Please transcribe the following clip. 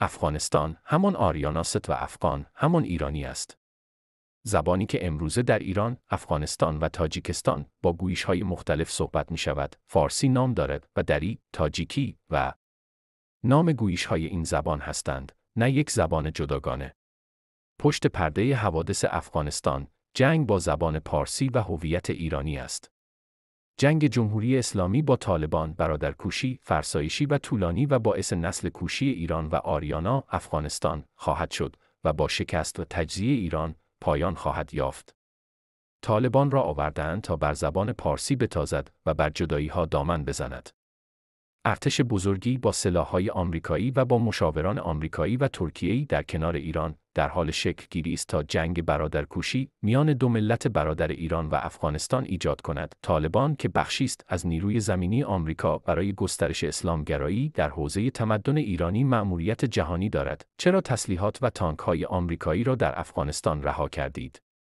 افغانستان همان آریاناست و افغان همان ایرانی است. زبانی که امروزه در ایران، افغانستان و تاجیکستان با گویش های مختلف صحبت می شود، فارسی نام دارد و دری، تاجیکی و نام گویش های این زبان هستند، نه یک زبان جداگانه. پشت پرده حوادث افغانستان، جنگ با زبان پارسی و هویت ایرانی است. جنگ جمهوری اسلامی با طالبان برادرکوشی، فرسایشی و طولانی و باعث نسل کوشی ایران و آریانا افغانستان خواهد شد و با شکست و تجزیه ایران پایان خواهد یافت. طالبان را آوردند تا بر زبان پارسی بتازد و بر جدایی ها دامن بزند. ارتش بزرگی با سلاحهای آمریکایی و با مشاوران آمریکایی و ترکیه‌ای در کنار ایران در حال شکل گیری است تا جنگ برادرکوشی میان دو ملت برادر ایران و افغانستان ایجاد کند طالبان که بخشی است از نیروی زمینی آمریکا برای گسترش گرایی در حوزه تمدن ایرانی مأموریت جهانی دارد چرا تسلیحات و های آمریکایی را در افغانستان رها کردید